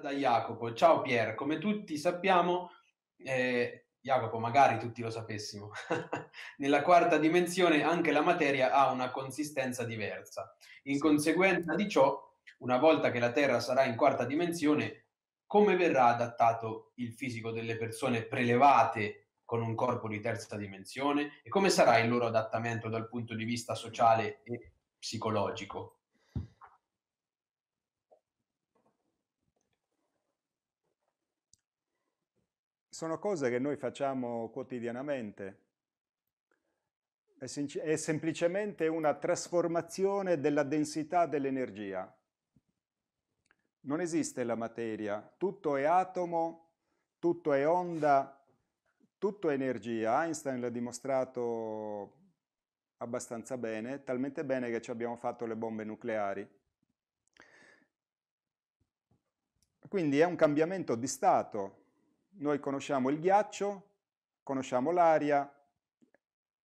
da Jacopo. Ciao Pier, come tutti sappiamo, eh, Jacopo, magari tutti lo sapessimo, nella quarta dimensione anche la materia ha una consistenza diversa. In sì. conseguenza di ciò, una volta che la Terra sarà in quarta dimensione, come verrà adattato il fisico delle persone prelevate con un corpo di terza dimensione e come sarà il loro adattamento dal punto di vista sociale e psicologico? sono cose che noi facciamo quotidianamente. È, semplicemente una trasformazione della densità dell'energia. Non esiste la materia, tutto è atomo, tutto è onda, tutto è energia. Einstein l'ha dimostrato abbastanza bene, talmente bene che ci abbiamo fatto le bombe nucleari. Quindi è un cambiamento di stato, noi conosciamo il ghiaccio, conosciamo l'aria,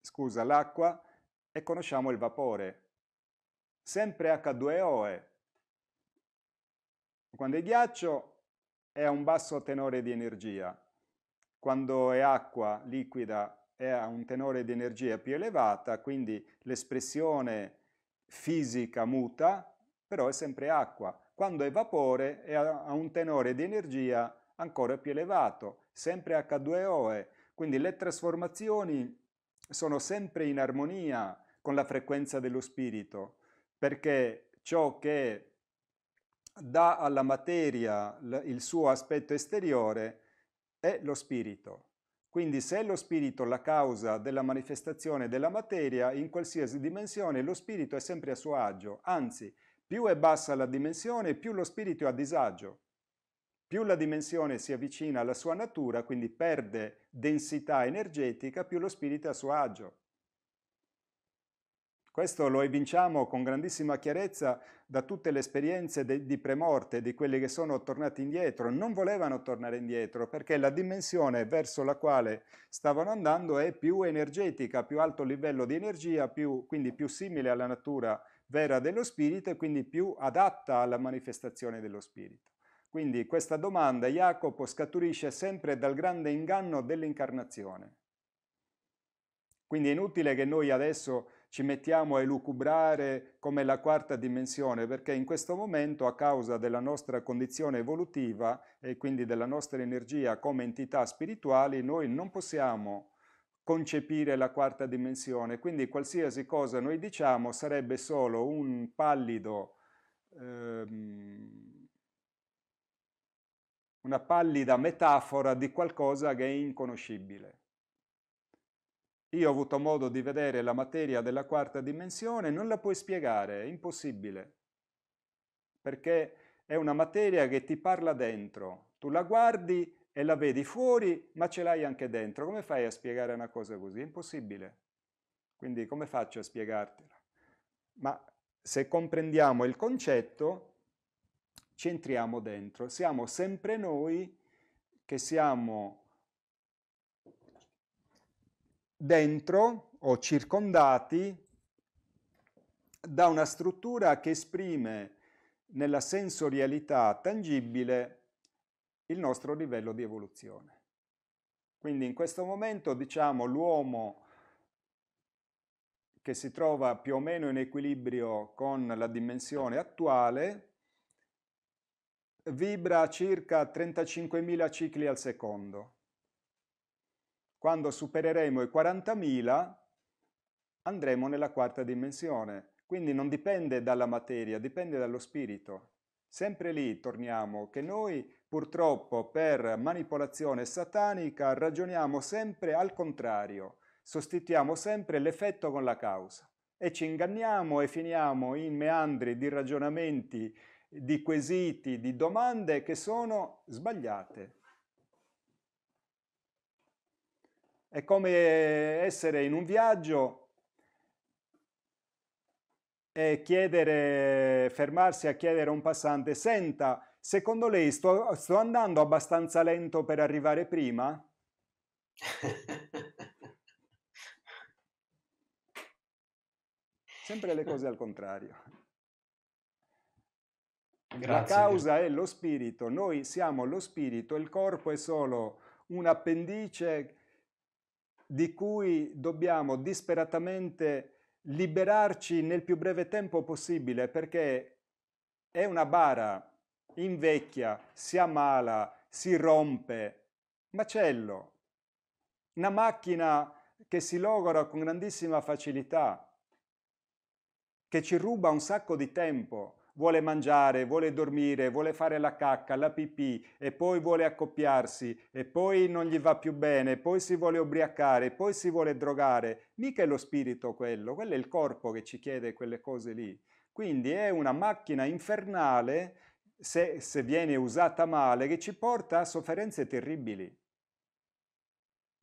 scusa, l'acqua e conosciamo il vapore. Sempre H2OE. Quando è ghiaccio è a un basso tenore di energia. Quando è acqua liquida è a un tenore di energia più elevata, quindi l'espressione fisica muta, però è sempre acqua. Quando è vapore è a un tenore di energia ancora più elevato, sempre H2OE, quindi le trasformazioni sono sempre in armonia con la frequenza dello spirito, perché ciò che dà alla materia il suo aspetto esteriore è lo spirito. Quindi se è lo spirito la causa della manifestazione della materia, in qualsiasi dimensione lo spirito è sempre a suo agio, anzi più è bassa la dimensione, più lo spirito è a disagio. Più la dimensione si avvicina alla sua natura, quindi perde densità energetica, più lo spirito è a suo agio. Questo lo evinciamo con grandissima chiarezza da tutte le esperienze de, di premorte, di quelli che sono tornati indietro. Non volevano tornare indietro perché la dimensione verso la quale stavano andando è più energetica, più alto livello di energia, più, quindi più simile alla natura vera dello spirito e quindi più adatta alla manifestazione dello spirito. Quindi questa domanda, Jacopo, scaturisce sempre dal grande inganno dell'incarnazione. Quindi è inutile che noi adesso ci mettiamo a elucubrare come la quarta dimensione, perché in questo momento, a causa della nostra condizione evolutiva e quindi della nostra energia come entità spirituali, noi non possiamo concepire la quarta dimensione. Quindi qualsiasi cosa noi diciamo sarebbe solo un pallido... Ehm, una pallida metafora di qualcosa che è inconoscibile. Io ho avuto modo di vedere la materia della quarta dimensione, non la puoi spiegare, è impossibile, perché è una materia che ti parla dentro, tu la guardi e la vedi fuori, ma ce l'hai anche dentro. Come fai a spiegare una cosa così? È impossibile. Quindi come faccio a spiegartela? Ma se comprendiamo il concetto, centriamo dentro. Siamo sempre noi che siamo dentro o circondati da una struttura che esprime nella sensorialità tangibile il nostro livello di evoluzione. Quindi in questo momento diciamo l'uomo che si trova più o meno in equilibrio con la dimensione attuale vibra a circa 35.000 cicli al secondo. Quando supereremo i 40.000 andremo nella quarta dimensione. Quindi non dipende dalla materia, dipende dallo spirito. Sempre lì torniamo che noi purtroppo per manipolazione satanica ragioniamo sempre al contrario, sostituiamo sempre l'effetto con la causa e ci inganniamo e finiamo in meandri di ragionamenti di quesiti, di domande che sono sbagliate. È come essere in un viaggio e chiedere, fermarsi a chiedere a un passante, senta, secondo lei sto, sto andando abbastanza lento per arrivare prima? Sempre le cose al contrario. Grazie. La causa è lo spirito, noi siamo lo spirito, il corpo è solo un appendice di cui dobbiamo disperatamente liberarci nel più breve tempo possibile perché è una bara, invecchia, si ammala, si rompe, macello, una macchina che si logora con grandissima facilità, che ci ruba un sacco di tempo, vuole mangiare, vuole dormire, vuole fare la cacca, la pipì e poi vuole accoppiarsi e poi non gli va più bene, poi si vuole ubriacare, poi si vuole drogare. Mica è lo spirito quello, quello è il corpo che ci chiede quelle cose lì. Quindi è una macchina infernale, se, se viene usata male, che ci porta a sofferenze terribili.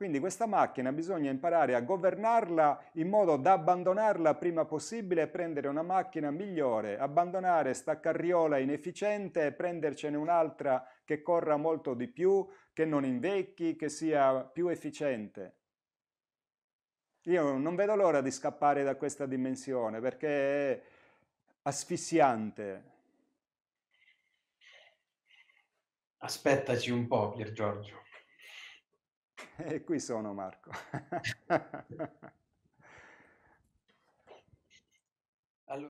Quindi questa macchina bisogna imparare a governarla in modo da abbandonarla prima possibile e prendere una macchina migliore, abbandonare sta carriola inefficiente e prendercene un'altra che corra molto di più, che non invecchi, che sia più efficiente. Io non vedo l'ora di scappare da questa dimensione perché è asfissiante. Aspettaci un po', Pier Giorgio. E qui sono Marco.